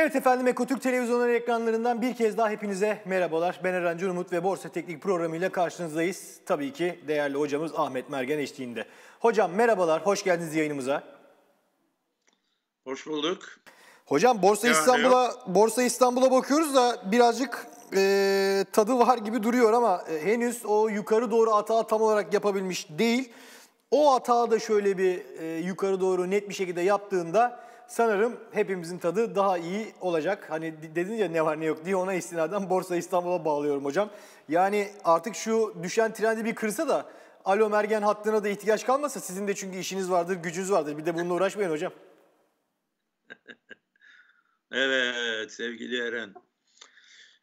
Evet efendim Ekotürk televizyonları ekranlarından bir kez daha hepinize merhabalar. Ben Erancı Umut ve Borsa Teknik Programı ile karşınızdayız. Tabii ki değerli hocamız Ahmet Mergen eşliğinde. Hocam merhabalar, hoş geldiniz yayınımıza. Hoş bulduk. Hocam Borsa İstanbul'a Borsa İstanbul'a bakıyoruz da birazcık e, tadı var gibi duruyor ama e, henüz o yukarı doğru hata tam olarak yapabilmiş değil. O hata da şöyle bir e, yukarı doğru net bir şekilde yaptığında sanırım hepimizin tadı daha iyi olacak. Hani dediniz ya ne var ne yok diye ona istinaden Borsa İstanbul'a bağlıyorum hocam. Yani artık şu düşen trendi bir kırsa da Alo Mergen hattına da ihtiyaç kalmasa sizin de çünkü işiniz vardır, gücünüz vardır. Bir de bununla uğraşmayın hocam. evet sevgili Eren.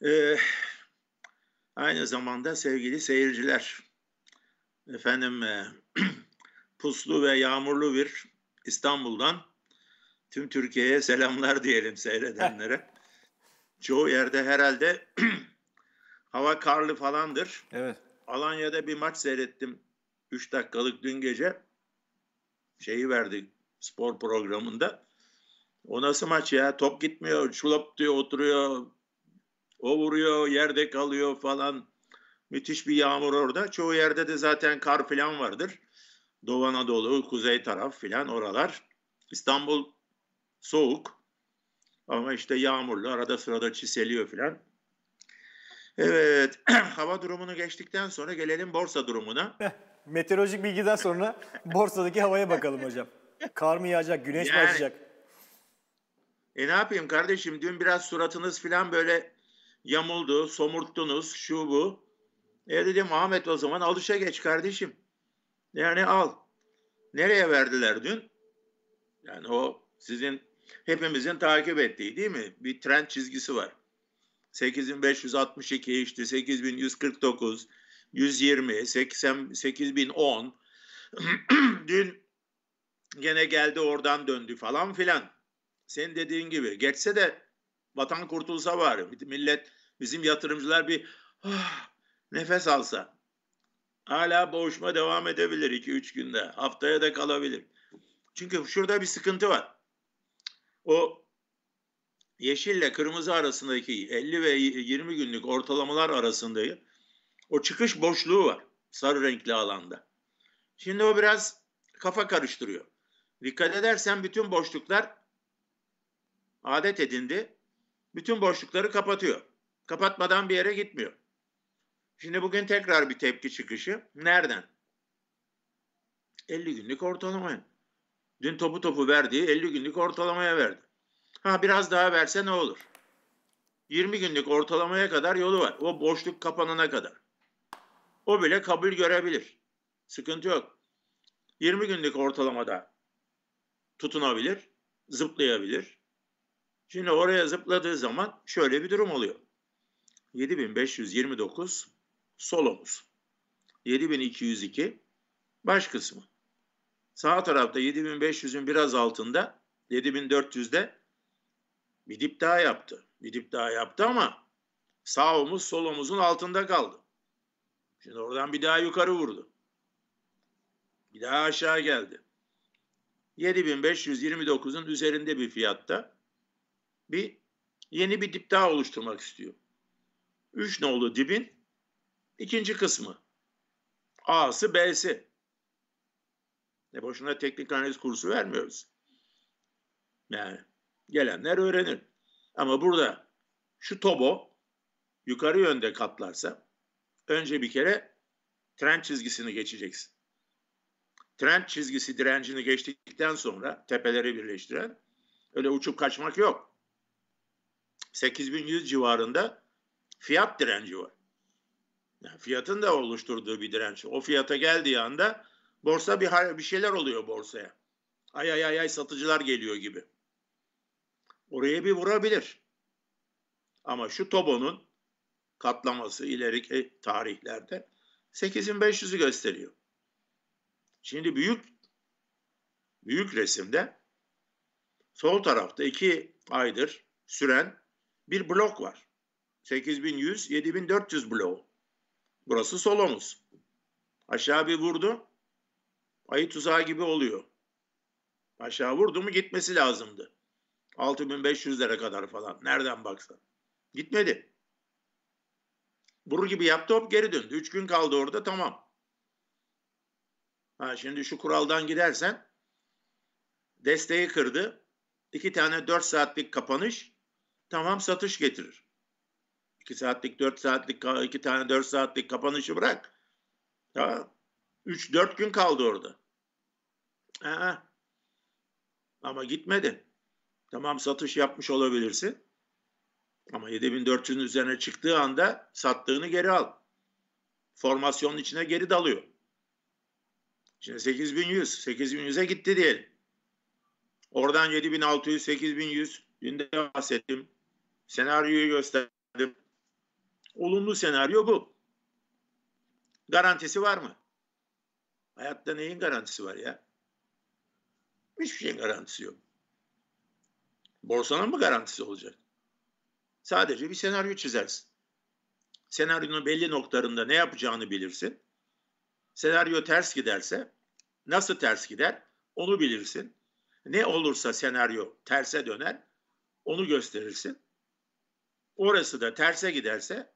Ee, aynı zamanda sevgili seyirciler. Efendim e, puslu ve yağmurlu bir İstanbul'dan tüm Türkiye'ye selamlar diyelim seyredenlere. Çoğu yerde herhalde hava karlı falandır. Evet. Alanya'da bir maç seyrettim. 3 dakikalık dün gece şeyi verdi spor programında. O nasıl maç ya? Top gitmiyor. Çulop diyor oturuyor. O vuruyor. Yerde kalıyor falan. Müthiş bir yağmur orada. Çoğu yerde de zaten kar falan vardır. Doğu Anadolu, kuzey taraf filan oralar. İstanbul soğuk ama işte yağmurlu arada sırada çiseliyor filan. Evet hava durumunu geçtikten sonra gelelim borsa durumuna. Meteorolojik bilgiden sonra borsadaki havaya bakalım hocam. Kar mı yağacak, güneş yani, mi açacak? E ne yapayım kardeşim dün biraz suratınız filan böyle yamuldu, somurttunuz, şu bu. E dedim Ahmet o zaman alışa geç kardeşim. Yani al. Nereye verdiler dün? Yani o sizin hepimizin takip ettiği değil mi? Bir trend çizgisi var. 8562 işte 8149 120 80 8010 dün gene geldi oradan döndü falan filan. Senin dediğin gibi geçse de vatan kurtulsa var. Millet bizim yatırımcılar bir oh, nefes alsa. Hala boğuşma devam edebilir 2-3 günde. Haftaya da kalabilir. Çünkü şurada bir sıkıntı var. O yeşille kırmızı arasındaki 50 ve 20 günlük ortalamalar arasındaki o çıkış boşluğu var sarı renkli alanda. Şimdi o biraz kafa karıştırıyor. Dikkat edersen bütün boşluklar adet edindi. Bütün boşlukları kapatıyor. Kapatmadan bir yere gitmiyor. Şimdi bugün tekrar bir tepki çıkışı. Nereden? 50 günlük ortalamaya. Dün topu topu verdiği 50 günlük ortalamaya verdi. Ha biraz daha verse ne olur? 20 günlük ortalamaya kadar yolu var. O boşluk kapanana kadar. O bile kabul görebilir. Sıkıntı yok. 20 günlük ortalamada tutunabilir, zıplayabilir. Şimdi oraya zıpladığı zaman şöyle bir durum oluyor. 7529 sol 7202 baş kısmı. Sağ tarafta 7500'ün biraz altında 7400'de bir dip daha yaptı. Bir dip daha yaptı ama sağ omuz sol omuzun altında kaldı. Şimdi oradan bir daha yukarı vurdu. Bir daha aşağı geldi. 7529'un üzerinde bir fiyatta bir yeni bir dip daha oluşturmak istiyor. 3 nolu dibin ikinci kısmı. A'sı B'si. Ne boşuna teknik analiz kursu vermiyoruz. Yani gelenler öğrenir. Ama burada şu tobo yukarı yönde katlarsa önce bir kere trend çizgisini geçeceksin. Trend çizgisi direncini geçtikten sonra tepeleri birleştiren öyle uçup kaçmak yok. 8100 civarında fiyat direnci var. Yani fiyatın da oluşturduğu bir direnç. O fiyata geldiği anda borsa bir, bir şeyler oluyor borsaya. Ay ay ay ay satıcılar geliyor gibi. Oraya bir vurabilir. Ama şu Tobo'nun katlaması ileriki e, tarihlerde 8500'ü gösteriyor. Şimdi büyük büyük resimde sol tarafta iki aydır süren bir blok var. 8100 7400 bloğu. Burası sol Aşağı bir vurdu ayı tuzağı gibi oluyor. Aşağı vurdu mu gitmesi lazımdı. 6500 lira kadar falan. Nereden baksan. Gitmedi. Vurur gibi yaptı hop geri döndü. 3 gün kaldı orada tamam. Ha, şimdi şu kuraldan gidersen desteği kırdı. İki tane dört saatlik kapanış tamam satış getirir. İki saatlik dört saatlik iki tane dört saatlik kapanışı bırak. Tamam. 3-4 gün kaldı orada. Ee, ama gitmedi. Tamam satış yapmış olabilirsin. Ama 7400'ün üzerine çıktığı anda sattığını geri al. Formasyonun içine geri dalıyor. Şimdi 8100, 8100'e gitti diyelim. Oradan 7600, 8100 dün de bahsettim. Senaryoyu gösterdim. Olumlu senaryo bu. Garantisi var mı? Hayatta neyin garantisi var ya? Hiçbir şeyin garantisi yok. Borsanın mı garantisi olacak? Sadece bir senaryo çizersin. Senaryonun belli noktalarında ne yapacağını bilirsin. Senaryo ters giderse nasıl ters gider onu bilirsin. Ne olursa senaryo terse döner onu gösterirsin. Orası da terse giderse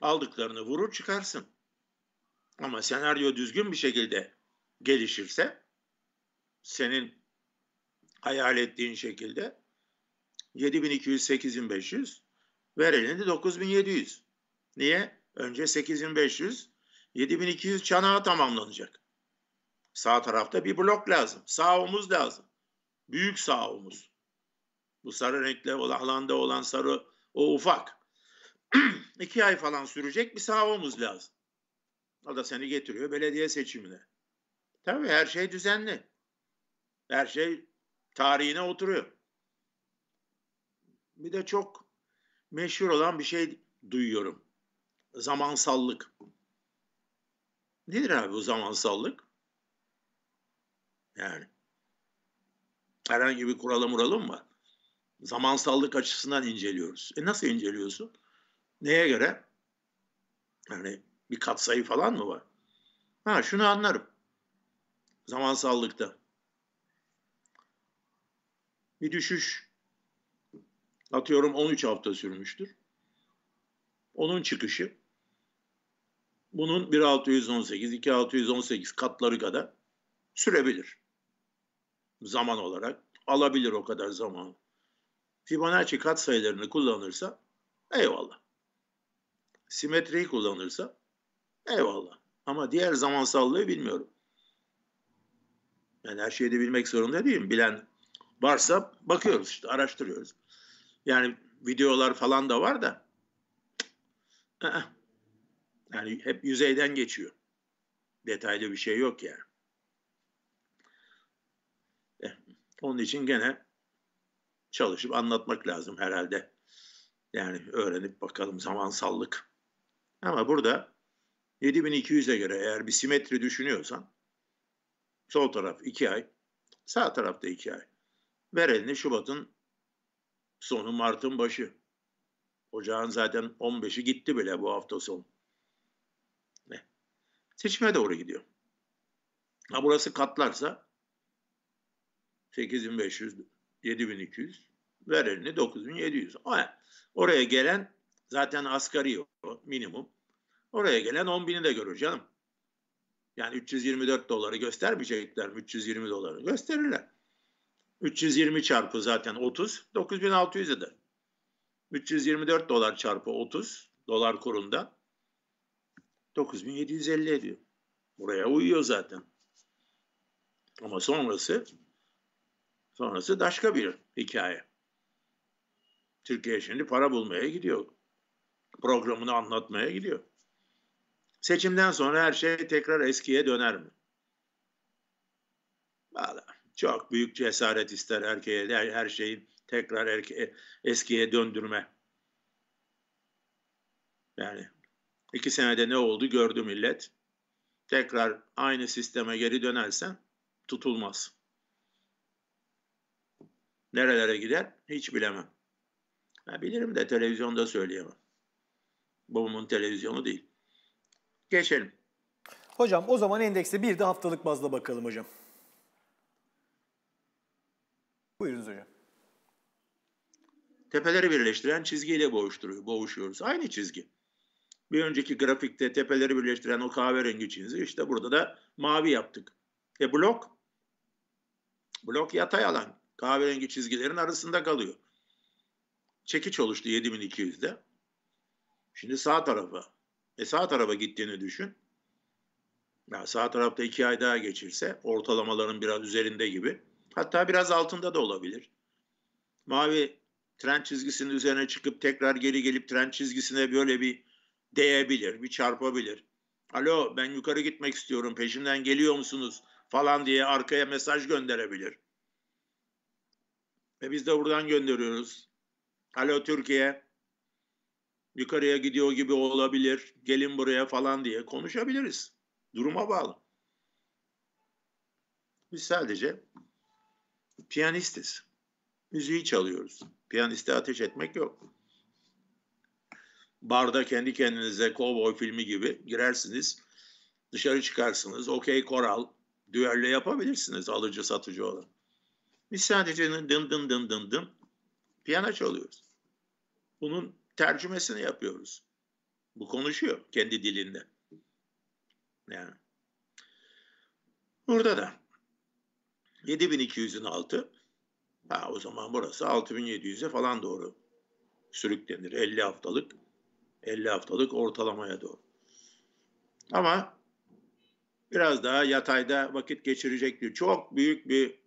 aldıklarını vurur çıkarsın. Ama senaryo düzgün bir şekilde gelişirse senin hayal ettiğin şekilde 7200 8500 verilindi 9700. Niye? Önce 8500 7200 çanağı tamamlanacak. Sağ tarafta bir blok lazım. Sağ omuz lazım. Büyük sağ omuz. Bu sarı renkli alanda olan sarı o ufak. İki ay falan sürecek bir sağ omuz lazım. O da seni getiriyor belediye seçimine. Tabii her şey düzenli. Her şey tarihine oturuyor. Bir de çok meşhur olan bir şey duyuyorum. Zamansallık. Nedir abi bu zamansallık? Yani herhangi bir kurala muralım mı? Zamansallık açısından inceliyoruz. E nasıl inceliyorsun? Neye göre? Yani bir katsayı falan mı var? Ha şunu anlarım. Zamansallıkta. Bir düşüş atıyorum 13 hafta sürmüştür. Onun çıkışı bunun 1618, 2618 katları kadar sürebilir. Zaman olarak alabilir o kadar zaman. Fibonacci kat sayılarını kullanırsa eyvallah. Simetriyi kullanırsa Eyvallah. Ama diğer zamansallığı bilmiyorum. Yani her şeyi de bilmek zorunda değilim. Bilen varsa bakıyoruz işte araştırıyoruz. Yani videolar falan da var da yani hep yüzeyden geçiyor. Detaylı bir şey yok yani. Eh, onun için gene çalışıp anlatmak lazım herhalde. Yani öğrenip bakalım zamansallık. Ama burada 7200'e göre eğer bir simetri düşünüyorsan sol taraf 2 ay, sağ tarafta 2 ay. Ver elini Şubat'ın sonu Mart'ın başı. Ocağın zaten 15'i gitti bile bu hafta son. Ne? Seçime doğru gidiyor. Ha burası katlarsa 8500, 7200 ver elini 9700. Oraya gelen zaten asgari o, minimum. Oraya gelen 10 bini de görür canım. Yani 324 doları göstermeyecekler mi? 320 doları gösterirler. 320 çarpı zaten 30, 9600 eder. 324 dolar çarpı 30 dolar kurunda 9750 ediyor. Buraya uyuyor zaten. Ama sonrası sonrası başka bir hikaye. Türkiye şimdi para bulmaya gidiyor. Programını anlatmaya gidiyor. Seçimden sonra her şey tekrar eskiye döner mi? Valla çok büyük cesaret ister erkeğe her, her şeyi tekrar erke, eskiye döndürme. Yani iki senede ne oldu gördü millet. Tekrar aynı sisteme geri dönersen tutulmaz. Nerelere gider hiç bilemem. Ha, bilirim de televizyonda söyleyemem. Babamın televizyonu değil. Geçelim. Hocam o zaman endekse bir de haftalık bazda bakalım hocam. Buyurunuz hocam. Tepeleri birleştiren çizgiyle boğuşturuyor, boğuşuyoruz. Aynı çizgi. Bir önceki grafikte tepeleri birleştiren o kahverengi çizgi işte burada da mavi yaptık. E blok? Blok yatay alan. Kahverengi çizgilerin arasında kalıyor. Çekiç oluştu 7200'de. Şimdi sağ tarafa e sağ tarafa gittiğini düşün. Ya sağ tarafta iki ay daha geçirse ortalamaların biraz üzerinde gibi. Hatta biraz altında da olabilir. Mavi trend çizgisinin üzerine çıkıp tekrar geri gelip trend çizgisine böyle bir değebilir, bir çarpabilir. Alo ben yukarı gitmek istiyorum peşimden geliyor musunuz falan diye arkaya mesaj gönderebilir. Ve biz de buradan gönderiyoruz. Alo Türkiye yukarıya gidiyor gibi olabilir, gelin buraya falan diye konuşabiliriz. Duruma bağlı. Biz sadece piyanistiz. Müziği çalıyoruz. Piyaniste ateş etmek yok. Barda kendi kendinize kovboy filmi gibi girersiniz. Dışarı çıkarsınız. Okey koral. Düello yapabilirsiniz alıcı satıcı olan. Biz sadece dın dın dın dın dın piyano çalıyoruz. Bunun tercümesini yapıyoruz. Bu konuşuyor kendi dilinde. Yani. Burada da 7200'ün altı ha, o zaman burası 6700'e falan doğru sürüklenir. 50 haftalık 50 haftalık ortalamaya doğru. Ama biraz daha yatayda vakit geçirecektir. Çok büyük bir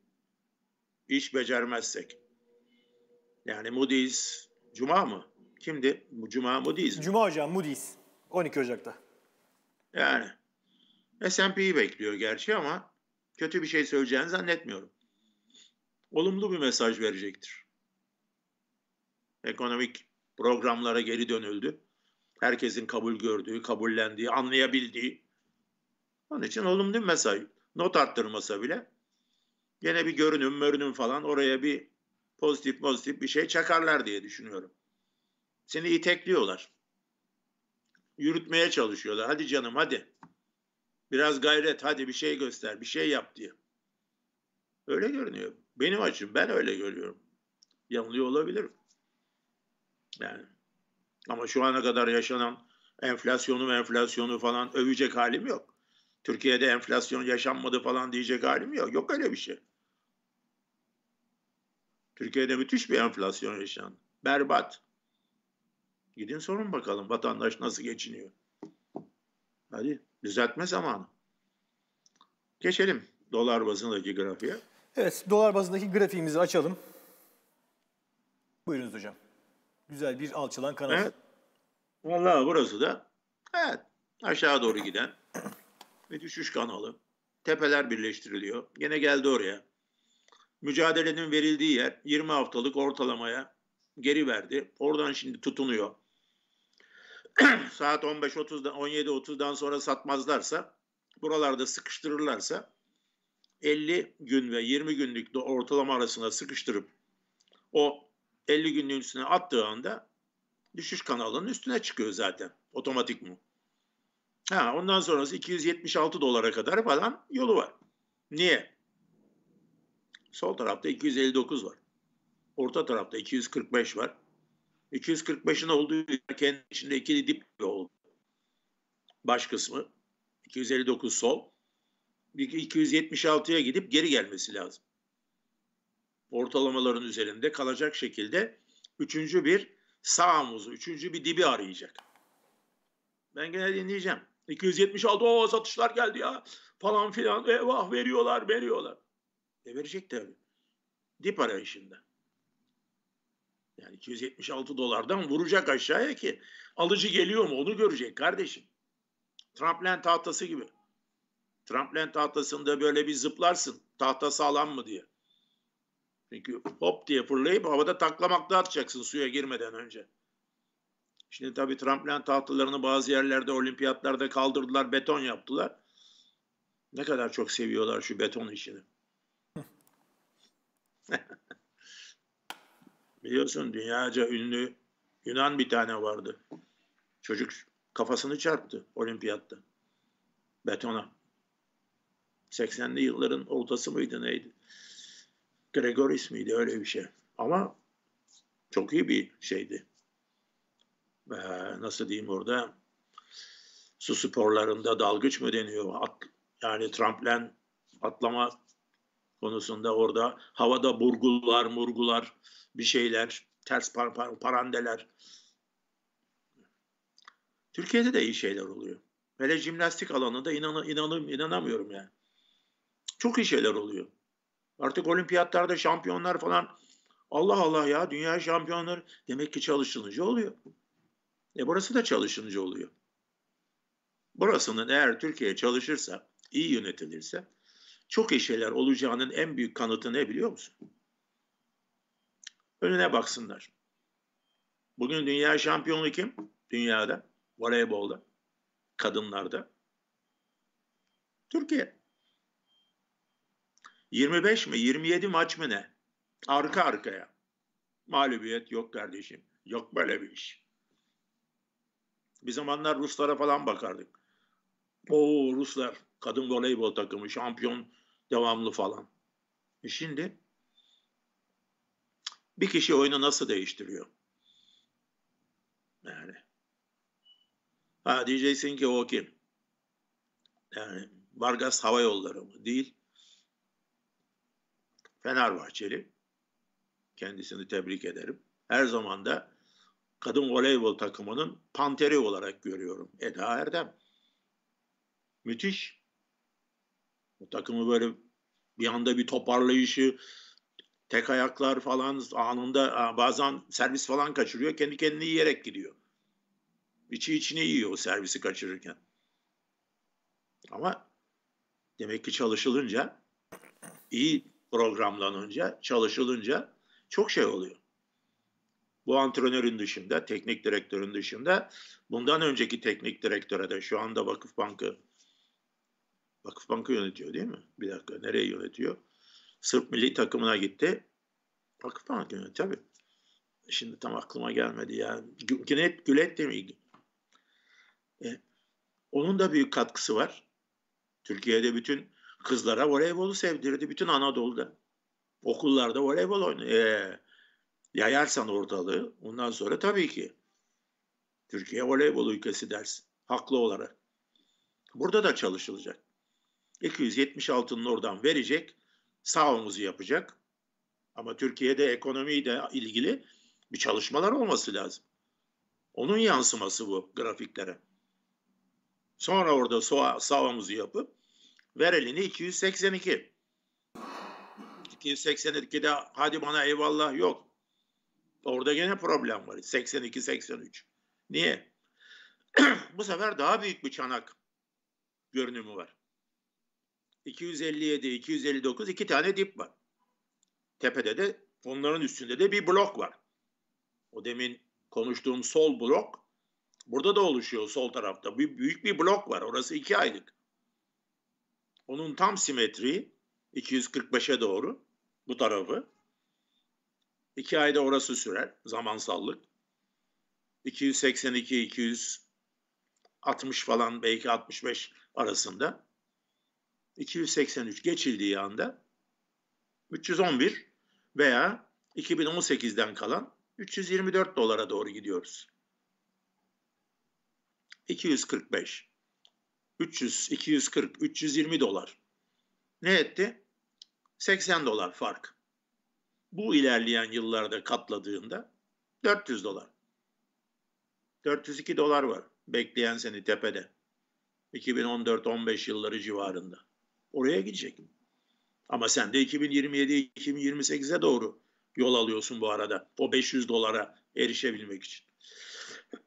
iş becermezsek. Yani Moody's Cuma mı? Kimdi? Cuma Moody's. Mi? Cuma hocam Moody's. 12 Ocak'ta. Yani S&P'yi bekliyor gerçi ama kötü bir şey söyleyeceğini zannetmiyorum. Olumlu bir mesaj verecektir. Ekonomik programlara geri dönüldü. Herkesin kabul gördüğü, kabullendiği, anlayabildiği. Onun için olumlu bir mesaj. Not arttırmasa bile gene bir görünüm, mörünüm falan oraya bir pozitif pozitif bir şey çakarlar diye düşünüyorum. Seni itekliyorlar. Yürütmeye çalışıyorlar. Hadi canım hadi. Biraz gayret hadi bir şey göster bir şey yap diye. Öyle görünüyor. Benim açım ben öyle görüyorum. Yanılıyor olabilirim. Yani ama şu ana kadar yaşanan enflasyonu enflasyonu falan övecek halim yok. Türkiye'de enflasyon yaşanmadı falan diyecek halim yok. Yok öyle bir şey. Türkiye'de müthiş bir enflasyon yaşandı. Berbat. Gidin sorun bakalım vatandaş nasıl geçiniyor. Hadi düzeltme zamanı. Geçelim dolar bazındaki grafiğe. Evet, dolar bazındaki grafiğimizi açalım. Buyurunuz hocam. Güzel bir alçalan kanal. Evet. Vallahi burası da evet, aşağı doğru giden ve düşüş kanalı. Tepeler birleştiriliyor. Yine geldi oraya. Mücadelenin verildiği yer 20 haftalık ortalamaya geri verdi. Oradan şimdi tutunuyor. saat 15.30'dan 17.30'dan sonra satmazlarsa buralarda sıkıştırırlarsa 50 gün ve 20 günlük de ortalama arasında sıkıştırıp o 50 günlüğün üstüne attığı anda düşüş kanalının üstüne çıkıyor zaten otomatik mi? Ha, ondan sonrası 276 dolara kadar falan yolu var. Niye? Sol tarafta 259 var. Orta tarafta 245 var. 245'in olduğu kendi içinde ikili dip oldu. Baş kısmı 259 sol 276'ya gidip geri gelmesi lazım. Ortalamaların üzerinde kalacak şekilde üçüncü bir sağ omuzu, üçüncü bir dibi arayacak. Ben gene dinleyeceğim. 276 o satışlar geldi ya falan filan. Eyvah veriyorlar veriyorlar. E verecek tabii. Dip arayışında. Yani 276 dolardan vuracak aşağıya ki alıcı geliyor mu onu görecek kardeşim. Tramplen tahtası gibi. Tramplen tahtasında böyle bir zıplarsın tahta sağlam mı diye. Çünkü hop diye fırlayıp havada taklamakta atacaksın suya girmeden önce. Şimdi tabii tramplen tahtalarını bazı yerlerde olimpiyatlarda kaldırdılar, beton yaptılar. Ne kadar çok seviyorlar şu beton işini. Biliyorsun dünyaca ünlü Yunan bir tane vardı. Çocuk kafasını çarptı olimpiyatta. Betona. 80'li yılların ortası mıydı neydi? Gregoris ismiydi öyle bir şey. Ama çok iyi bir şeydi. Ee, nasıl diyeyim orada? Su sporlarında dalgıç mı deniyor? At, yani tramplen atlama konusunda orada havada burgular, murgular, bir şeyler, ters par par parandeler. Türkiye'de de iyi şeyler oluyor. Hele jimnastik alanında inan inanım inanamıyorum yani. Çok iyi şeyler oluyor. Artık olimpiyatlarda şampiyonlar falan Allah Allah ya dünya şampiyonları demek ki çalışınıcı oluyor. E burası da çalışınca oluyor. Burasının eğer Türkiye çalışırsa, iyi yönetilirse çok iyi şeyler olacağının en büyük kanıtı ne biliyor musun? Önüne baksınlar. Bugün dünya şampiyonu kim? Dünyada, voleybolda, kadınlarda. Türkiye. 25 mi 27 maç mı ne? Arka arkaya. Mağlubiyet yok kardeşim. Yok böyle bir iş. Bir zamanlar Ruslara falan bakardık. O Ruslar kadın voleybol takımı şampiyon Devamlı falan. E şimdi bir kişi oyunu nasıl değiştiriyor? Yani. Ha diyeceksin ki o kim? Yani Vargas Hava Yolları mı? Değil. Fenerbahçeli. Kendisini tebrik ederim. Her zaman da kadın voleybol takımının panteri olarak görüyorum. Eda Erdem. Müthiş. Bu takımı böyle bir anda bir toparlayışı, tek ayaklar falan anında bazen servis falan kaçırıyor. Kendi kendini yiyerek gidiyor. İçi içine yiyor o servisi kaçırırken. Ama demek ki çalışılınca iyi programlanınca, çalışılınca çok şey oluyor. Bu antrenörün dışında, teknik direktörün dışında bundan önceki teknik direktöre de şu anda Vakıf Bankı Vakıf Bank'ı yönetiyor değil mi? Bir dakika nereye yönetiyor? Sırp milli takımına gitti. Vakıf Bank yönetiyor tabii. Şimdi tam aklıma gelmedi yani. Günet Gület değil mi? E, onun da büyük katkısı var. Türkiye'de bütün kızlara voleybolu sevdirdi. Bütün Anadolu'da. Okullarda voleybol oynuyor. E, yayarsan ortalığı ondan sonra tabii ki Türkiye voleybol ülkesi dersin. Haklı olarak. Burada da çalışılacak. 276'nın oradan verecek. Sağ omuzu yapacak. Ama Türkiye'de ekonomiyle ilgili bir çalışmalar olması lazım. Onun yansıması bu grafiklere. Sonra orada sağ, sağ omuzu yapıp ver elini 282. 282'de hadi bana eyvallah yok. Orada gene problem var. 82-83. Niye? bu sefer daha büyük bir çanak görünümü var. 257, 259 iki tane dip var. Tepede de onların üstünde de bir blok var. O demin konuştuğum sol blok burada da oluşuyor sol tarafta. Bir, büyük bir blok var. Orası iki aylık. Onun tam simetri 245'e doğru bu tarafı. İki ayda orası sürer zamansallık. 282, 260 falan belki 65 arasında. 283 geçildiği anda 311 veya 2018'den kalan 324 dolara doğru gidiyoruz. 245 300 240 320 dolar. Ne etti? 80 dolar fark. Bu ilerleyen yıllarda katladığında 400 dolar. 402 dolar var bekleyen seni tepede. 2014-15 yılları civarında. Oraya gidecek. Ama sen de 2027-2028'e doğru yol alıyorsun bu arada. O 500 dolara erişebilmek için.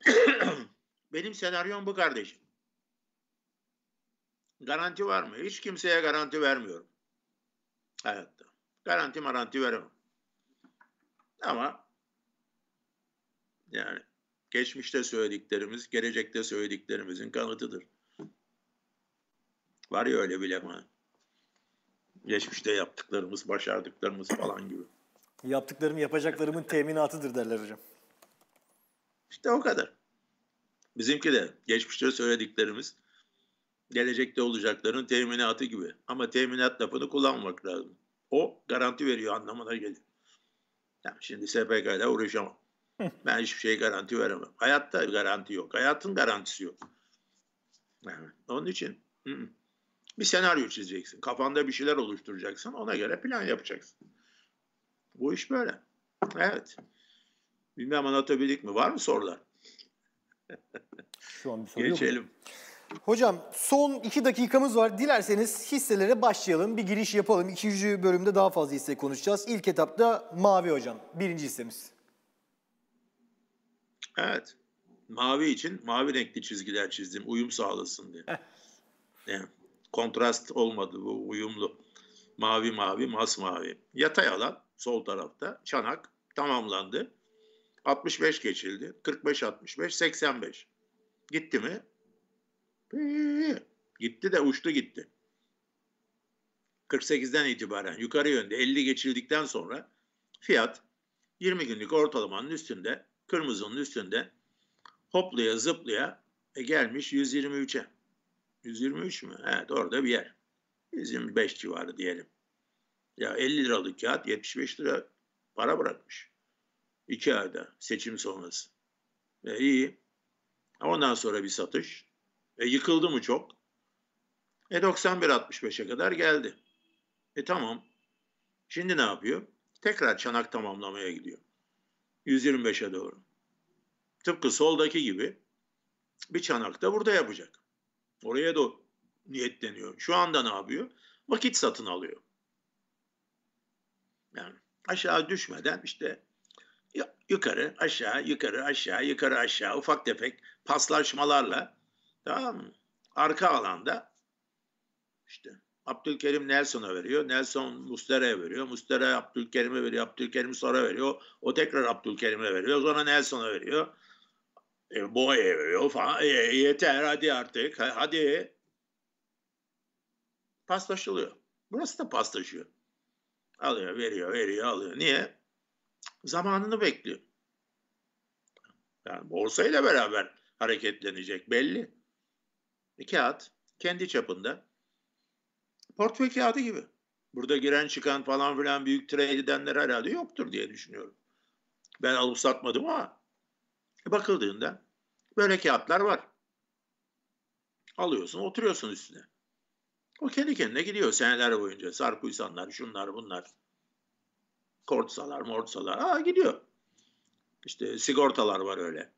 Benim senaryom bu kardeşim. Garanti var mı? Hiç kimseye garanti vermiyorum. Hayatta. Garanti garanti veremem. Ama yani geçmişte söylediklerimiz, gelecekte söylediklerimizin kanıtıdır. Var ya öyle bir lema. Geçmişte yaptıklarımız, başardıklarımız falan gibi. Yaptıklarım yapacaklarımın teminatıdır derler hocam. İşte o kadar. Bizimki de geçmişte söylediklerimiz gelecekte olacakların teminatı gibi. Ama teminat lafını kullanmak lazım. O garanti veriyor anlamına geliyor. Yani şimdi SPK uğraşamam. Ben hiçbir şey garanti veremem. Hayatta garanti yok. Hayatın garantisi yok. Yani onun için ı -ı bir senaryo çizeceksin. Kafanda bir şeyler oluşturacaksın. Ona göre plan yapacaksın. Bu iş böyle. Evet. Bilmem anlatabildik mi? Var mı sorular? Şu an bir soru Geçelim. Yok. Hocam son iki dakikamız var. Dilerseniz hisselere başlayalım. Bir giriş yapalım. İkinci bölümde daha fazla hisse konuşacağız. İlk etapta Mavi hocam. Birinci hissemiz. Evet. Mavi için mavi renkli çizgiler çizdim. Uyum sağlasın diye. yani kontrast olmadı bu uyumlu. Mavi mavi masmavi. Yatay alan sol tarafta çanak tamamlandı. 65 geçildi. 45 65 85. Gitti mi? Gitti de uçtu gitti. 48'den itibaren yukarı yönde 50 geçildikten sonra fiyat 20 günlük ortalamanın üstünde, kırmızının üstünde hoplaya zıplaya e, gelmiş 123'e. 123 mü? Evet orada bir yer. Bizim 5 civarı diyelim. Ya 50 liralık kağıt 75 lira para bırakmış. İki ayda seçim sonrası. E, iyi. Ondan sonra bir satış. E, yıkıldı mı çok? E 91 65'e kadar geldi. E tamam. Şimdi ne yapıyor? Tekrar çanak tamamlamaya gidiyor. 125'e doğru. Tıpkı soldaki gibi bir çanak da burada yapacak. Oraya da niyetleniyor. Şu anda ne yapıyor? Vakit satın alıyor. Yani aşağı düşmeden işte yukarı aşağı yukarı aşağı yukarı aşağı ufak tefek paslaşmalarla tamam mı? Arka alanda işte Abdülkerim Nelson'a veriyor. Nelson Mustera'ya veriyor. Mustera Abdülkerim'e veriyor. Abdülkerim sonra veriyor. O tekrar Abdülkerim'e veriyor. Sonra Nelson'a veriyor. E, boy evriyor falan. E, yeter hadi artık. Hadi. Paslaşılıyor. Burası da paslaşıyor. Alıyor, veriyor, veriyor, alıyor. Niye? Zamanını bekliyor. Yani borsayla beraber hareketlenecek belli. E, kağıt kendi çapında portföy kağıdı gibi. Burada giren çıkan falan filan büyük trade edenler herhalde yoktur diye düşünüyorum. Ben alıp satmadım ama e, bakıldığında böyle kağıtlar var. Alıyorsun, oturuyorsun üstüne. O kendi kendine gidiyor seneler boyunca. Sarpuysanlar, şunlar, bunlar. Kortsalar, mortsalar. Aa gidiyor. İşte sigortalar var öyle.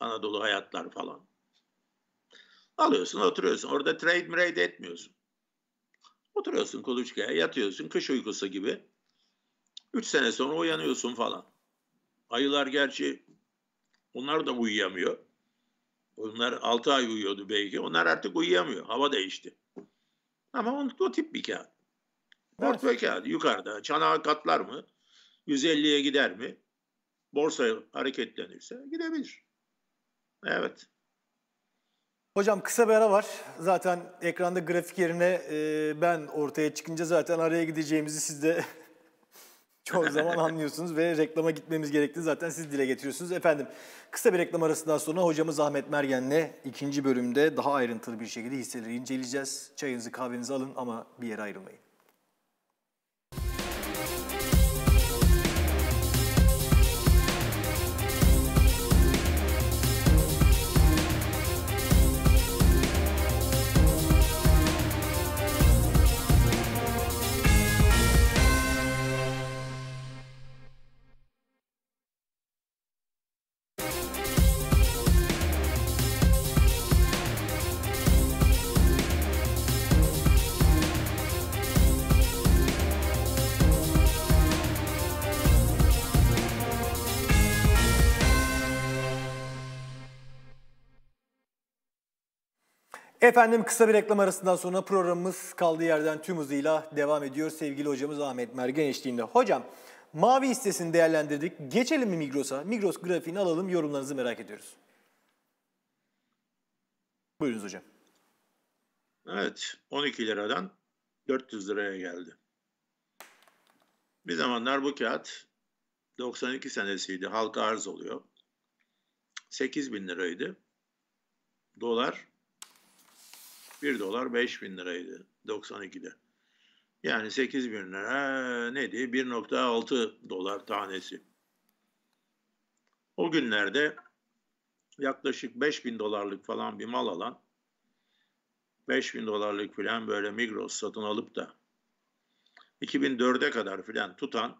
Anadolu hayatlar falan. Alıyorsun oturuyorsun. Orada trade mrade etmiyorsun. Oturuyorsun kuluçkaya yatıyorsun kış uykusu gibi. Üç sene sonra uyanıyorsun falan. Ayılar gerçi onlar da uyuyamıyor. Onlar 6 ay uyuyordu belki. Onlar artık uyuyamıyor. Hava değişti. Ama on, o tip bir kağıt. Portföy evet. kağıdı yukarıda. Çanağa katlar mı? 150'ye gider mi? Borsa hareketlenirse gidebilir. Evet. Hocam kısa bir ara var. Zaten ekranda grafik yerine e, ben ortaya çıkınca zaten araya gideceğimizi siz de çoğu zaman anlıyorsunuz ve reklama gitmemiz gerektiğini zaten siz dile getiriyorsunuz. Efendim kısa bir reklam arasından sonra hocamız Ahmet Mergen'le ikinci bölümde daha ayrıntılı bir şekilde hisseleri inceleyeceğiz. Çayınızı kahvenizi alın ama bir yere ayrılmayın. Efendim kısa bir reklam arasından sonra programımız kaldığı yerden tüm hızıyla devam ediyor. Sevgili hocamız Ahmet Mergen eşliğinde. Hocam mavi hissesini değerlendirdik. Geçelim mi Migros'a? Migros grafiğini alalım yorumlarınızı merak ediyoruz. Buyurunuz hocam. Evet 12 liradan 400 liraya geldi. Bir zamanlar bu kağıt 92 senesiydi. Halka arz oluyor. 8 bin liraydı. Dolar 1 dolar 5 bin liraydı 92'de. Yani 8 bin lira ne diye 1.6 dolar tanesi. O günlerde yaklaşık 5 bin dolarlık falan bir mal alan 5 bin dolarlık filan böyle Migros satın alıp da 2004'e kadar filan tutan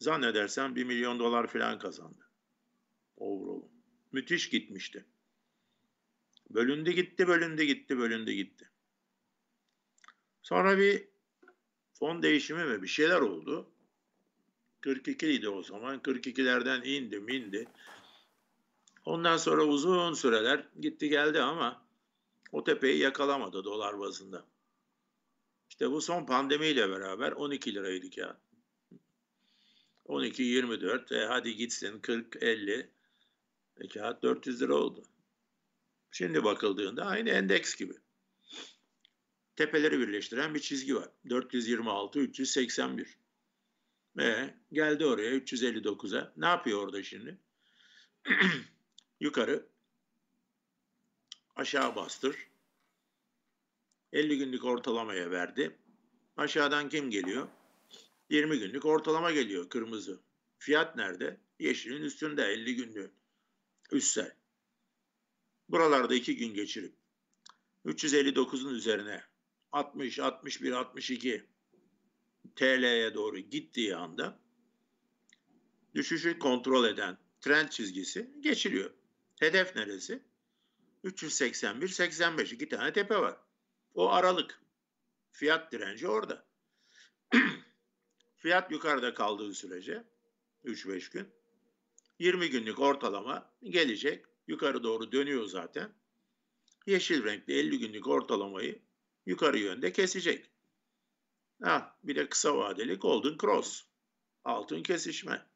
zannedersem 1 milyon dolar filan kazandı. Overall. Müthiş gitmişti. Bölündü gitti, bölündü gitti, bölündü gitti. Sonra bir fon değişimi mi bir şeyler oldu. 42 idi o zaman. 42'lerden indi, indi. Ondan sonra uzun süreler gitti geldi ama o tepeyi yakalamadı dolar bazında. İşte bu son pandemiyle beraber 12 liraydık ya. 12, 24, e hadi gitsin 40, 50. E kağıt 400 lira oldu. Şimdi bakıldığında aynı endeks gibi. Tepeleri birleştiren bir çizgi var. 426, 381. Ve geldi oraya 359'a. Ne yapıyor orada şimdi? Yukarı aşağı bastır. 50 günlük ortalamaya verdi. Aşağıdan kim geliyor? 20 günlük ortalama geliyor kırmızı. Fiyat nerede? Yeşilin üstünde 50 günlük. Üstsel. Buralarda iki gün geçirip 359'un üzerine 60, 61, 62 TL'ye doğru gittiği anda düşüşü kontrol eden trend çizgisi geçiliyor. Hedef neresi? 381, 85 iki tane tepe var. O aralık. Fiyat direnci orada. Fiyat yukarıda kaldığı sürece 3-5 gün 20 günlük ortalama gelecek yukarı doğru dönüyor zaten. Yeşil renkli 50 günlük ortalamayı yukarı yönde kesecek. Ha, ah, bir de kısa vadeli Golden Cross. Altın kesişme.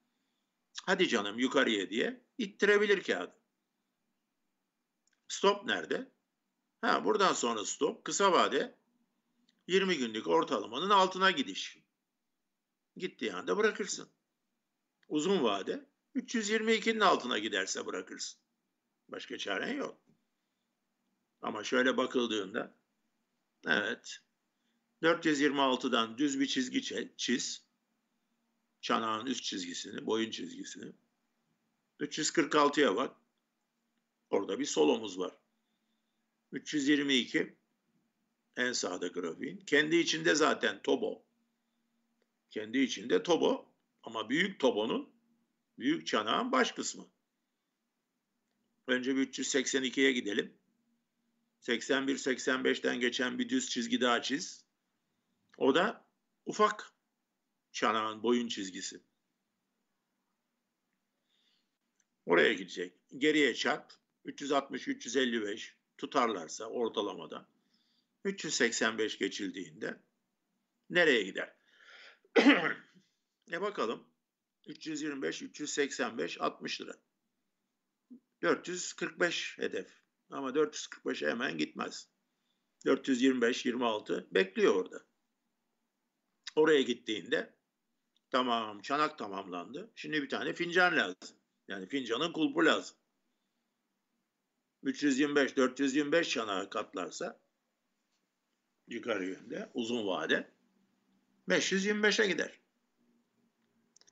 Hadi canım yukarıya diye ittirebilir kağıdı. Stop nerede? Ha, buradan sonra stop kısa vade 20 günlük ortalamanın altına gidiş. Gittiği anda bırakırsın. Uzun vade 322'nin altına giderse bırakırsın. Başka çaren yok. Ama şöyle bakıldığında evet 426'dan düz bir çizgi çiz. Çanağın üst çizgisini, boyun çizgisini. 346'ya bak. Orada bir solomuz var. 322 en sağda grafiğin. Kendi içinde zaten Tobo. Kendi içinde Tobo ama büyük Tobo'nun büyük çanağın baş kısmı. Önce bir 382'ye gidelim. 81-85'ten geçen bir düz çizgi daha çiz. O da ufak çanağın boyun çizgisi. Oraya gidecek. Geriye çarp. 360-355 tutarlarsa ortalamada. 385 geçildiğinde nereye gider? Ne bakalım. 325, 385, 60 lira. 445 hedef. Ama 445'e hemen gitmez. 425-26 bekliyor orada. Oraya gittiğinde tamam çanak tamamlandı. Şimdi bir tane fincan lazım. Yani fincanın kulpu lazım. 325-425 çanağı katlarsa yukarı yönde uzun vade 525'e gider.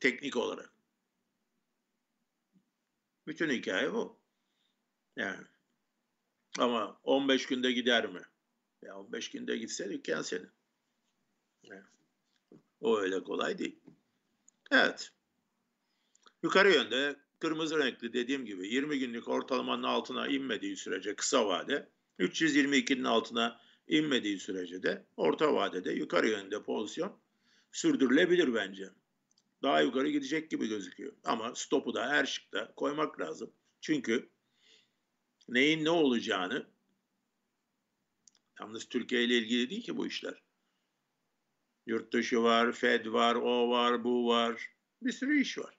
Teknik olarak. Bütün hikaye bu. Yani ama 15 günde gider mi? Ya 15 günde gitse dükkan senin. Yani, o öyle kolay değil. Evet. Yukarı yönde kırmızı renkli dediğim gibi 20 günlük ortalamanın altına inmediği sürece kısa vade 322'nin altına inmediği sürece de orta vadede yukarı yönde pozisyon sürdürülebilir bence daha yukarı gidecek gibi gözüküyor. Ama stopu da her şıkta koymak lazım. Çünkü neyin ne olacağını yalnız Türkiye ile ilgili değil ki bu işler. Yurt dışı var, Fed var, o var, bu var. Bir sürü iş var.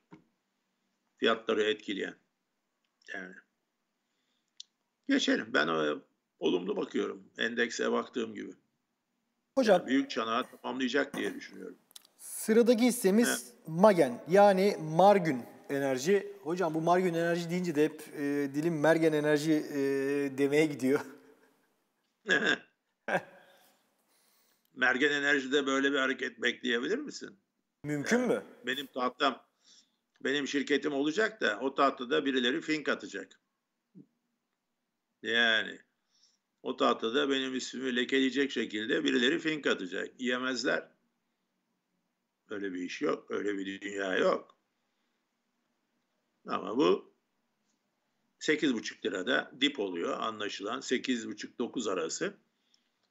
Fiyatları etkileyen. Yani. Geçelim. Ben e, olumlu bakıyorum. Endekse baktığım gibi. Hocam. Yani büyük çanağı tamamlayacak diye düşünüyorum. Sıradaki hissemiz evet. Magen yani Margün enerji. Hocam bu Margün enerji deyince de hep e, dilim Mergen enerji e, demeye gidiyor. Mergen enerjide böyle bir hareket bekleyebilir misin? Mümkün yani mü? Benim tahtam, benim şirketim olacak da o tahtada birileri fink atacak. Yani o tahtada benim ismimi lekeleyecek şekilde birileri fink atacak. Yemezler. Öyle bir iş yok. Öyle bir dünya yok. Ama bu 8,5 lirada dip oluyor anlaşılan. 8,5-9 arası.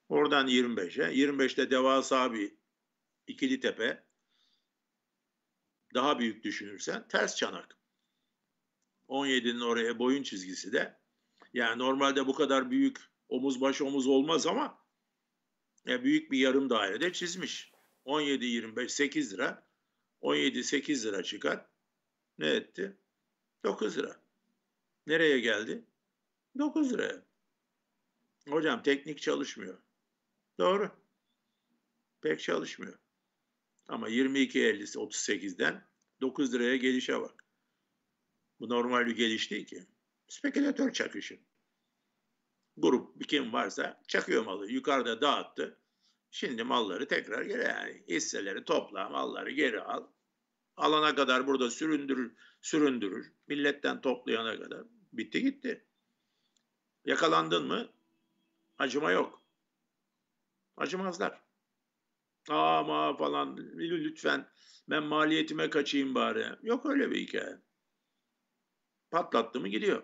Oradan 25'e. 25'te devasa bir ikili tepe. Daha büyük düşünürsen ters çanak. 17'nin oraya boyun çizgisi de. Yani normalde bu kadar büyük omuz baş omuz olmaz ama ya büyük bir yarım dairede çizmiş. 17 25 8 lira. 17 8 lira çıkar. Ne etti? 9 lira. Nereye geldi? 9 lira Hocam teknik çalışmıyor. Doğru. Pek çalışmıyor. Ama 22 50 38'den 9 liraya gelişe bak. Bu normal bir geliş değil ki. Spekülatör çakışı. Grup bir kim varsa çakıyor malı. Yukarıda dağıttı. Şimdi malları tekrar geri yani hisseleri topla, malları geri al. Alana kadar burada süründürür, süründürür. Milletten toplayana kadar bitti gitti. Yakalandın mı? Acıma yok. Acımazlar. Ama falan lütfen ben maliyetime kaçayım bari. Yok öyle bir hikaye. Patlattı mı gidiyor.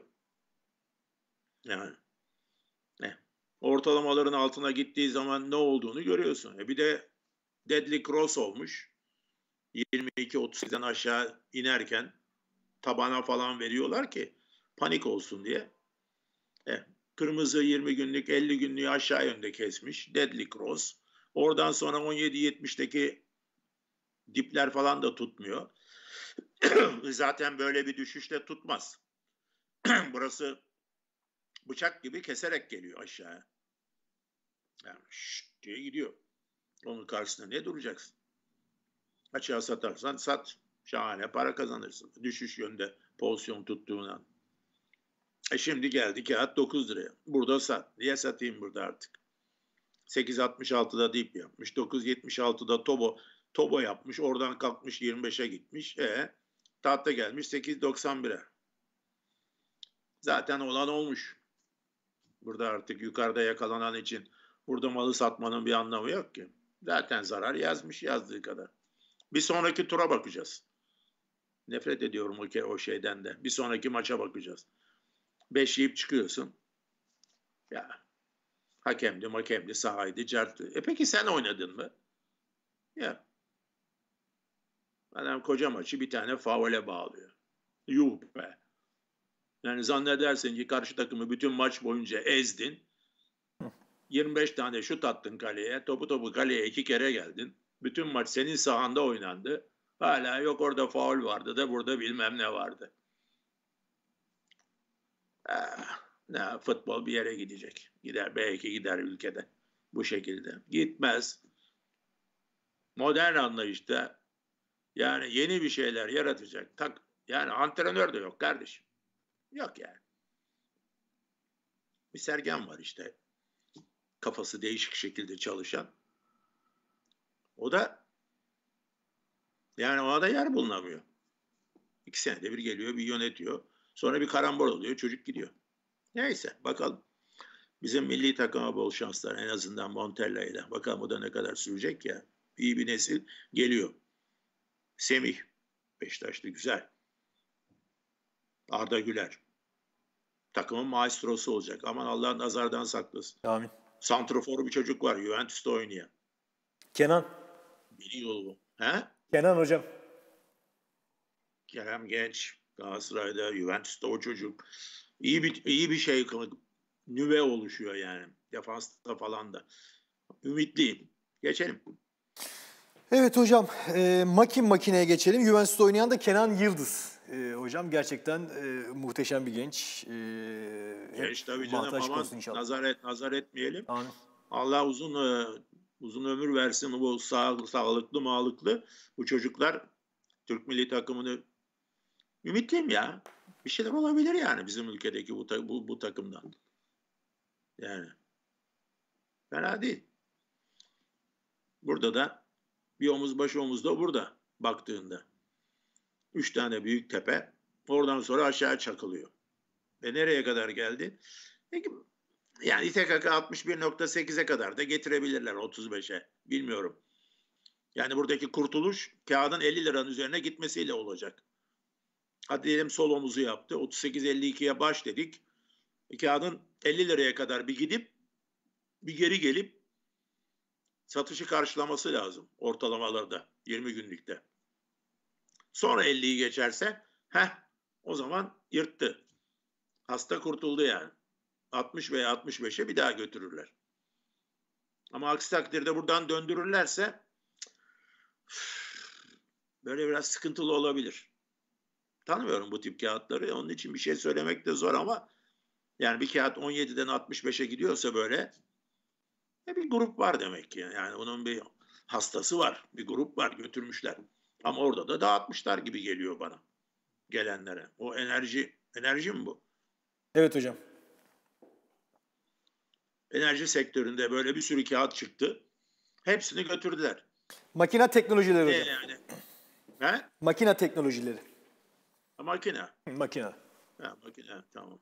Yani ortalamaların altına gittiği zaman ne olduğunu görüyorsun. E bir de deadly cross olmuş. 22-38'den aşağı inerken tabana falan veriyorlar ki panik olsun diye. E, kırmızı 20 günlük 50 günlüğü aşağı yönde kesmiş. Deadly cross. Oradan sonra 17 70'deki dipler falan da tutmuyor. Zaten böyle bir düşüşle tutmaz. Burası bıçak gibi keserek geliyor aşağıya. Yani şşt diye gidiyor. Onun karşısında ne duracaksın? Açığa satarsan sat. Şahane para kazanırsın. Düşüş yönde pozisyon tuttuğundan. E şimdi geldi kağıt 9 liraya. Burada sat. Niye satayım burada artık? 8.66'da dip yapmış. 9.76'da Tobo Tobo yapmış. Oradan kalkmış 25'e gitmiş. E tahta gelmiş 8.91'e. Zaten olan olmuş. Burada artık yukarıda yakalanan için Burada malı satmanın bir anlamı yok ki. Zaten zarar yazmış yazdığı kadar. Bir sonraki tura bakacağız. Nefret ediyorum o, o şeyden de. Bir sonraki maça bakacağız. Beş yiyip çıkıyorsun. Ya hakemdi makemdi sahaydı carttı. E peki sen oynadın mı? Ya. Adam koca maçı bir tane faule bağlıyor. Yuh be. Yani zannedersin ki karşı takımı bütün maç boyunca ezdin. 25 tane şut attın kaleye. Topu topu kaleye iki kere geldin. Bütün maç senin sahanda oynandı. Hala yok orada faul vardı da burada bilmem ne vardı. Ee, ne futbol bir yere gidecek. Gider belki gider ülkede bu şekilde. Gitmez. Modern anlayışta yani yeni bir şeyler yaratacak. Tak yani antrenör de yok kardeşim. Yok yani. Bir sergen var işte kafası değişik şekilde çalışan. O da yani o da yer bulunamıyor. İki senede bir geliyor bir yönetiyor. Sonra bir karambol oluyor çocuk gidiyor. Neyse bakalım. Bizim milli takıma bol şanslar en azından Montella ile. Bakalım o da ne kadar sürecek ya. İyi bir nesil geliyor. Semih Beşiktaşlı güzel. Arda Güler. Takımın maestrosu olacak. Aman Allah nazardan saklasın. Amin. Santrafor bir çocuk var Juventus'ta oynuyor. Kenan. Biliyor bu. He? Kenan hocam. Kerem Genç Galatasaray'da Juventus'ta o çocuk. İyi bir iyi bir şey nüve oluşuyor yani. Defansta falan da. Ümitliyim. Geçelim. Evet hocam, e, makin makineye geçelim. Juventus'ta oynayan da Kenan Yıldız e, hocam. Gerçekten e, muhteşem bir genç. E, genç tabii canım aman nazar, et, nazar etmeyelim. Amin. Allah uzun e, uzun ömür versin bu sağ, sağlıklı mağlıklı bu çocuklar Türk milli takımını ümitliyim ya. Bir şeyler olabilir yani bizim ülkedeki bu, bu, bu takımdan. Yani fena değil. Burada da bir omuz başı omuz da burada baktığında. Üç tane büyük tepe. Oradan sonra aşağı çakılıyor. Ve nereye kadar geldi? Peki, yani İTKK 61.8'e kadar da getirebilirler 35'e. Bilmiyorum. Yani buradaki kurtuluş kağıdın 50 liranın üzerine gitmesiyle olacak. Hadi diyelim sol omuzu yaptı. 38-52'ye baş dedik. E, kağıdın 50 liraya kadar bir gidip bir geri gelip satışı karşılaması lazım ortalamalarda 20 günlükte. Sonra 50'yi geçerse heh o zaman yırttı. Hasta kurtuldu yani. 60 veya 65'e bir daha götürürler. Ama aksi takdirde buradan döndürürlerse böyle biraz sıkıntılı olabilir. Tanımıyorum bu tip kağıtları. Onun için bir şey söylemek de zor ama yani bir kağıt 17'den 65'e gidiyorsa böyle e, bir grup var demek ki. Yani onun bir hastası var. Bir grup var götürmüşler. Ama orada da dağıtmışlar gibi geliyor bana. Gelenlere. O enerji, enerji mi bu? Evet hocam. Enerji sektöründe böyle bir sürü kağıt çıktı. Hepsini götürdüler. Makina teknolojileri hocam. E yani. He? Makina teknolojileri. Ha, makine. Makine. Ha, makine tamam.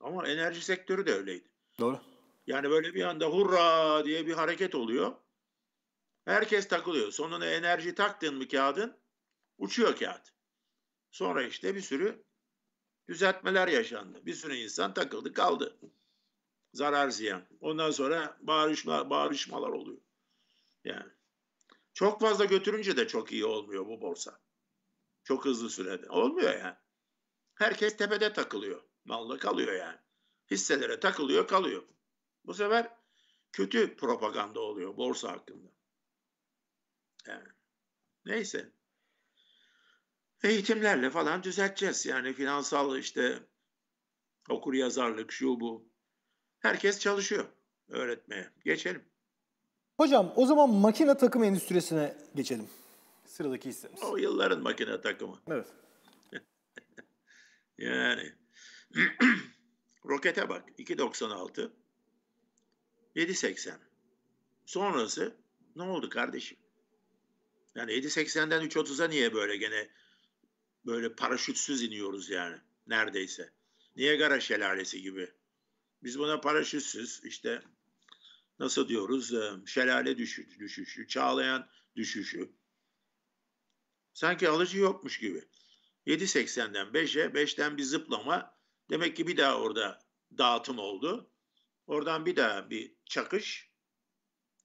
Ama enerji sektörü de öyleydi. Doğru. Yani böyle bir anda hurra diye bir hareket oluyor. Herkes takılıyor. Sonuna enerji taktın mı kağıdın uçuyor kağıt. Sonra işte bir sürü düzeltmeler yaşandı. Bir sürü insan takıldı kaldı. Zarar ziyan. Ondan sonra bağırışma, bağırışmalar oluyor. Yani. Çok fazla götürünce de çok iyi olmuyor bu borsa. Çok hızlı sürede. Olmuyor yani. Herkes tepede takılıyor. Malla kalıyor yani. Hisselere takılıyor kalıyor. Bu sefer kötü propaganda oluyor borsa hakkında. Neyse. Eğitimlerle falan düzelteceğiz. Yani finansal işte okur yazarlık şu bu. Herkes çalışıyor öğretmeye. Geçelim. Hocam o zaman makine takım endüstrisine geçelim. Sıradaki hissemiz. O yılların makine takımı. Evet. yani rokete bak 2.96 7.80 sonrası ne oldu kardeşim? Yani 7.80'den 3.30'a niye böyle gene böyle paraşütsüz iniyoruz yani neredeyse. niye Niagara şelalesi gibi. Biz buna paraşütsüz işte nasıl diyoruz e, şelale düşüşü, düşüşü çağlayan düşüşü. Sanki alıcı yokmuş gibi. 7.80'den 5'e 5'ten bir zıplama demek ki bir daha orada dağıtım oldu. Oradan bir daha bir çakış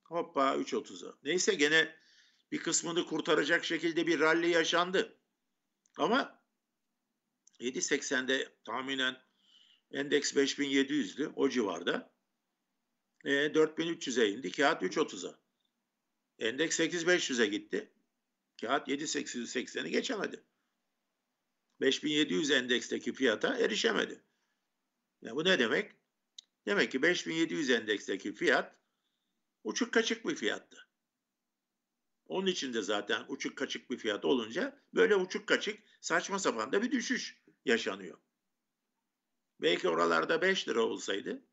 hoppa 3.30'a. Neyse gene bir kısmını kurtaracak şekilde bir ralli yaşandı. Ama 7.80'de tahminen endeks 5700'dü o civarda. E, 4300'e indi kağıt 3.30'a. Endeks 8500'e gitti. Kağıt 7880'i geçemedi. 5700 endeksteki fiyata erişemedi. Ya bu ne demek? Demek ki 5700 endeksteki fiyat uçuk kaçık bir fiyattı. Onun için de zaten uçuk kaçık bir fiyat olunca böyle uçuk kaçık saçma sapan da bir düşüş yaşanıyor. Belki oralarda 5 lira olsaydı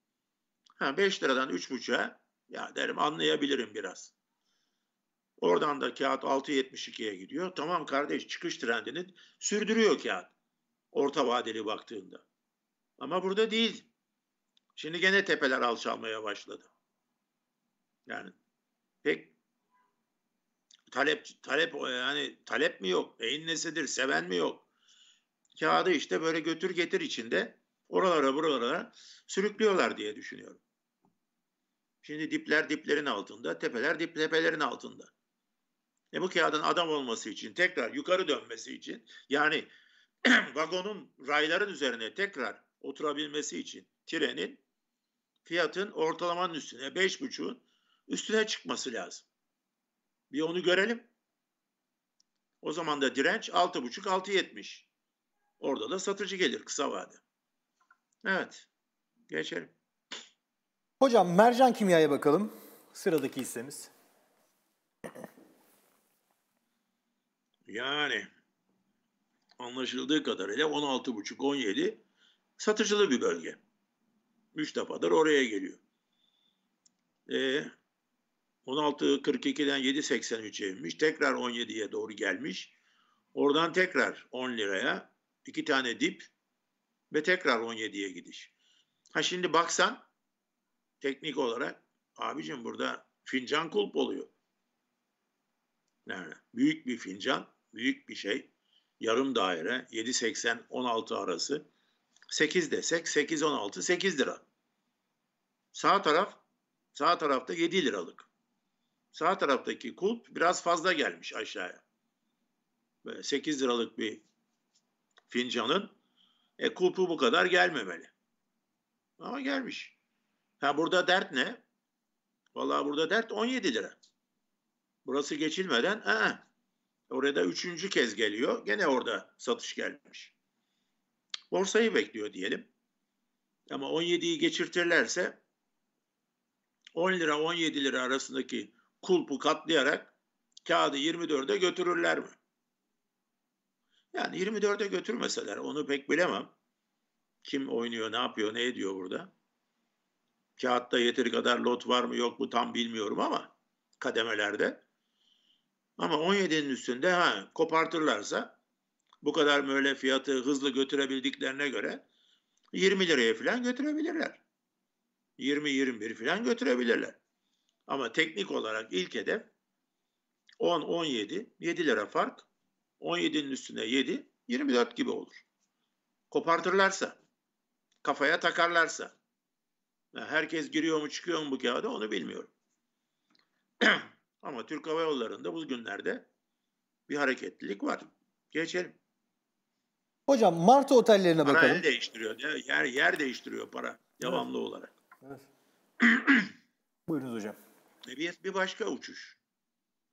ha 5 liradan 3,5'a ya derim anlayabilirim biraz. Oradan da kağıt 6.72'ye gidiyor. Tamam kardeş çıkış trendini sürdürüyor kağıt. Orta vadeli baktığında. Ama burada değil. Şimdi gene tepeler alçalmaya başladı. Yani pek talep talep yani e, talep mi yok? Beyin nesidir? Seven mi yok? Kağıdı işte böyle götür getir içinde oralara buralara sürüklüyorlar diye düşünüyorum. Şimdi dipler diplerin altında, tepeler dip tepelerin altında. E bu kağıdın adam olması için tekrar yukarı dönmesi için yani vagonun rayların üzerine tekrar oturabilmesi için trenin fiyatın ortalamanın üstüne beş buçuğun üstüne çıkması lazım. Bir onu görelim. O zaman da direnç 6.5-6.70. Orada da satıcı gelir kısa vade. Evet. Geçelim. Hocam mercan kimyaya bakalım. Sıradaki hissemiz. Yani anlaşıldığı kadarıyla 16.5-17 satıcılı bir bölge. Üç defadır oraya geliyor. Ee, 16.42'den 7.83'e inmiş. Tekrar 17'ye doğru gelmiş. Oradan tekrar 10 liraya iki tane dip ve tekrar 17'ye gidiş. Ha şimdi baksan teknik olarak abicim burada fincan kulp oluyor. Yani büyük bir fincan, büyük bir şey. Yarım daire 7.80-16 arası. 8 desek 8.16 8 lira. Sağ taraf sağ tarafta 7 liralık sağ taraftaki kulp biraz fazla gelmiş aşağıya. Böyle 8 liralık bir fincanın e, kulpu bu kadar gelmemeli. Ama gelmiş. Ha burada dert ne? Vallahi burada dert 17 lira. Burası geçilmeden ha, orada üçüncü kez geliyor. Gene orada satış gelmiş. Borsayı bekliyor diyelim. Ama 17'yi geçirtirlerse 10 lira 17 lira arasındaki kulpu katlayarak kağıdı 24'e götürürler mi? Yani 24'e götürmeseler onu pek bilemem. Kim oynuyor, ne yapıyor, ne ediyor burada? Kağıtta yeteri kadar lot var mı yok mu tam bilmiyorum ama kademelerde. Ama 17'nin üstünde ha kopartırlarsa bu kadar böyle fiyatı hızlı götürebildiklerine göre 20 liraya falan götürebilirler. 20-21 falan götürebilirler. Ama teknik olarak ilk hedef 10, 17, 7 lira fark. 17'nin üstüne 7, 24 gibi olur. Kopartırlarsa, kafaya takarlarsa. herkes giriyor mu çıkıyor mu bu kağıda onu bilmiyorum. Ama Türk Hava Yolları'nda bugünlerde bir hareketlilik var. Geçelim. Hocam Martı otellerine para bakalım. Para değiştiriyor. Yer yer değiştiriyor para devamlı evet. olarak. Evet. Buyurunuz hocam. Tabiat bir başka uçuş.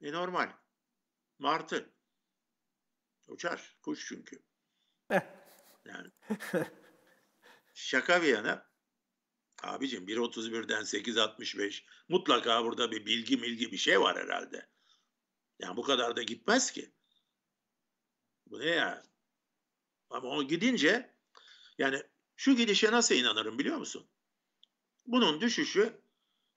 E normal. Martı. Uçar. Kuş çünkü. Eh. Yani. Şaka bir yana. Abicim 1.31'den 8.65 mutlaka burada bir bilgi milgi bir şey var herhalde. Yani bu kadar da gitmez ki. Bu ne ya? Ama o gidince yani şu gidişe nasıl inanırım biliyor musun? Bunun düşüşü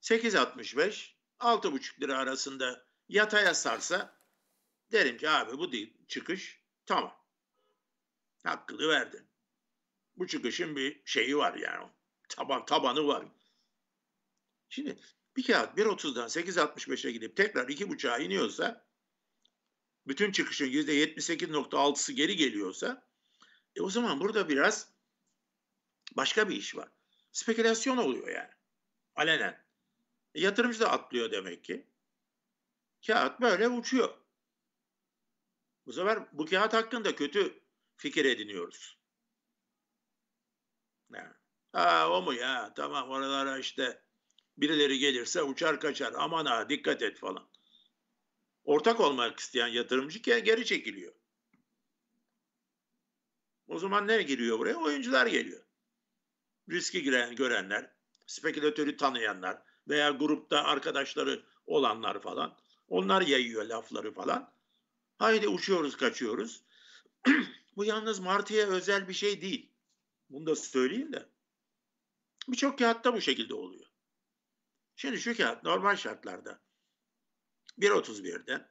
8.65 Altı buçuk lira arasında yataya sarsa derim ki abi bu değil çıkış tamam. Hakkını verdin. Bu çıkışın bir şeyi var yani. Taban, tabanı var. Şimdi bir kağıt 1.30'dan 8.65'e gidip tekrar 2.5'a iniyorsa bütün çıkışın %78.6'sı geri geliyorsa e o zaman burada biraz başka bir iş var. Spekülasyon oluyor yani. Alenen. E, yatırımcı da atlıyor demek ki. Kağıt böyle uçuyor. Bu sefer bu kağıt hakkında kötü fikir ediniyoruz. Yani, ha, o mu ya tamam oralara işte birileri gelirse uçar kaçar aman ha dikkat et falan. Ortak olmak isteyen yatırımcı geri çekiliyor. O zaman ne giriyor buraya? Oyuncular geliyor. Riski giren, görenler, spekülatörü tanıyanlar, veya grupta arkadaşları olanlar falan. Onlar yayıyor lafları falan. Haydi uçuyoruz kaçıyoruz. Bu yalnız Martı'ya özel bir şey değil. Bunu da söyleyeyim de. Birçok kağıtta bu şekilde oluyor. Şimdi şu kağıt normal şartlarda 1.31'den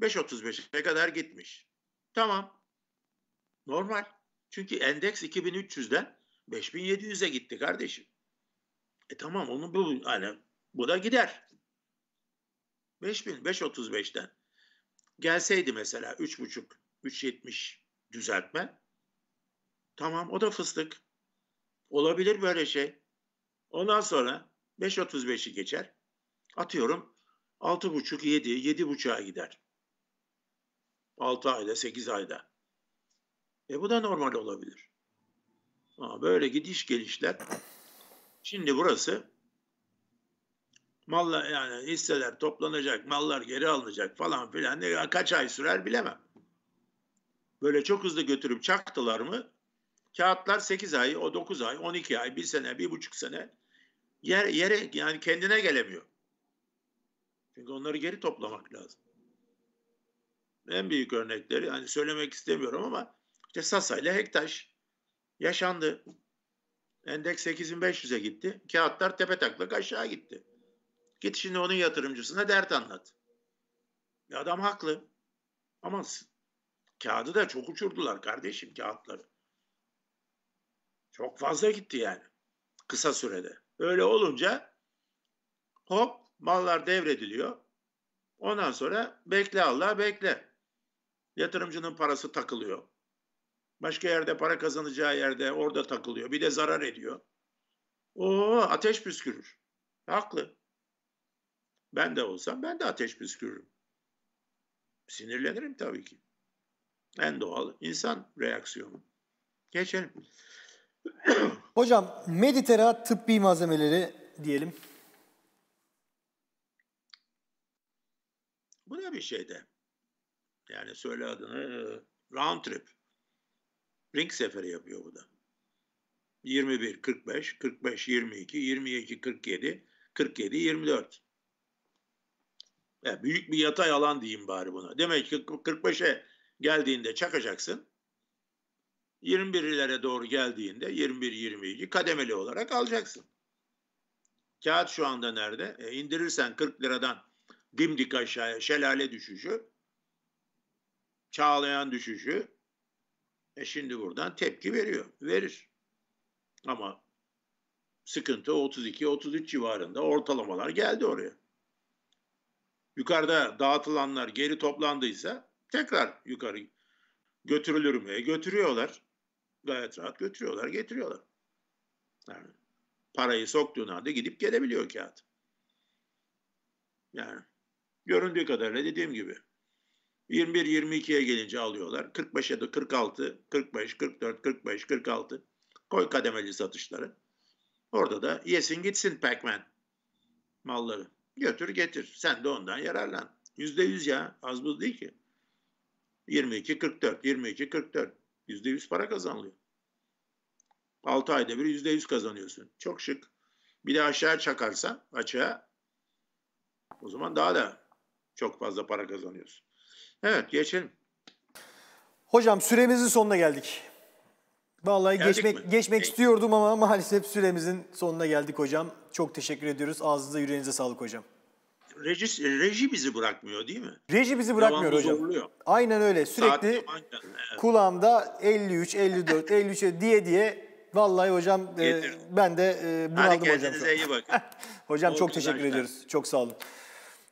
5.35'e kadar gitmiş. Tamam. Normal. Çünkü endeks 2300'den 5700'e gitti kardeşim. E tamam onu bu hani bu da gider. 5000 5.35'ten gelseydi mesela 3.5 3.70 düzeltme tamam o da fıstık. Olabilir böyle şey. Ondan sonra 5.35'i geçer. Atıyorum 6.5 7 7 7.5'a gider. 6 ayda 8 ayda. E bu da normal olabilir. Ama böyle gidiş gelişler Şimdi burası malla yani hisseler toplanacak, mallar geri alınacak falan filan. Ne, kaç ay sürer bilemem. Böyle çok hızlı götürüp çaktılar mı kağıtlar 8 ay, o 9 ay, 12 ay, 1 sene, 1,5 sene yer, yere yani kendine gelemiyor. Çünkü onları geri toplamak lazım. En büyük örnekleri hani söylemek istemiyorum ama işte Sasa ile Hektaş yaşandı. Endeks 8500'e gitti. Kağıtlar tepe taklak aşağı gitti. Git şimdi onun yatırımcısına dert anlat. Ya e, adam haklı. Ama kağıdı da çok uçurdular kardeşim kağıtları. Çok fazla gitti yani kısa sürede. Öyle olunca hop mallar devrediliyor. Ondan sonra bekle Allah bekle. Yatırımcının parası takılıyor. Başka yerde para kazanacağı yerde orada takılıyor. Bir de zarar ediyor. O ateş püskürür. Haklı. Ben de olsam ben de ateş püskürürüm. Sinirlenirim tabii ki. En doğal insan reaksiyonu. Geçelim. Hocam Meditera tıbbi malzemeleri diyelim. Bu ne bir şey de. Yani söyle adını round trip. Ring seferi yapıyor bu da. 21, 45, 45, 22, 22, 47, 47, 24. Yani büyük bir yatay alan diyeyim bari buna. Demek ki 45'e geldiğinde çakacaksın. 21'lere doğru geldiğinde 21-22 kademeli olarak alacaksın. Kağıt şu anda nerede? E, indirirsen 40 liradan dimdik aşağıya şelale düşüşü, çağlayan düşüşü, e şimdi buradan tepki veriyor. Verir. Ama sıkıntı 32-33 civarında ortalamalar geldi oraya. Yukarıda dağıtılanlar geri toplandıysa tekrar yukarı götürülür mü? E, götürüyorlar. Gayet rahat götürüyorlar, getiriyorlar. Yani parayı soktuğun halde gidip gelebiliyor kağıt. Yani göründüğü kadarıyla dediğim gibi 21-22'ye gelince alıyorlar. 45'e de 46, 45, 44, 45, 46. Koy kademeli satışları. Orada da yesin gitsin pac malları. Götür getir. Sen de ondan yararlan. %100 ya. Az buz değil ki. 22-44, 22-44. Yüzde yüz para kazanılıyor. 6 ayda bir yüzde yüz kazanıyorsun. Çok şık. Bir de aşağı çakarsan açığa o zaman daha da çok fazla para kazanıyorsun. Evet geçelim. Hocam süremizin sonuna geldik. Vallahi geldik geçmek mi? geçmek e istiyordum ama maalesef süremizin sonuna geldik hocam. Çok teşekkür ediyoruz. Ağzınıza yüreğinize sağlık hocam. Reji, reji bizi bırakmıyor değil mi? Reji bizi bırakmıyor Devamlı hocam. Zorluyor. Aynen öyle. Sürekli kulağımda 53, 54, 53 diye diye Vallahi hocam e, ben de e, bunaldım hocam. Hadi kendinize iyi bakın. hocam Doğru çok teşekkür arkadaşlar. ediyoruz. Çok sağ olun.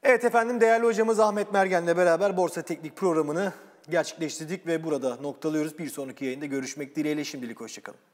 Evet efendim değerli hocamız Ahmet Mergen'le beraber Borsa Teknik programını gerçekleştirdik ve burada noktalıyoruz. Bir sonraki yayında görüşmek dileğiyle şimdilik hoşçakalın.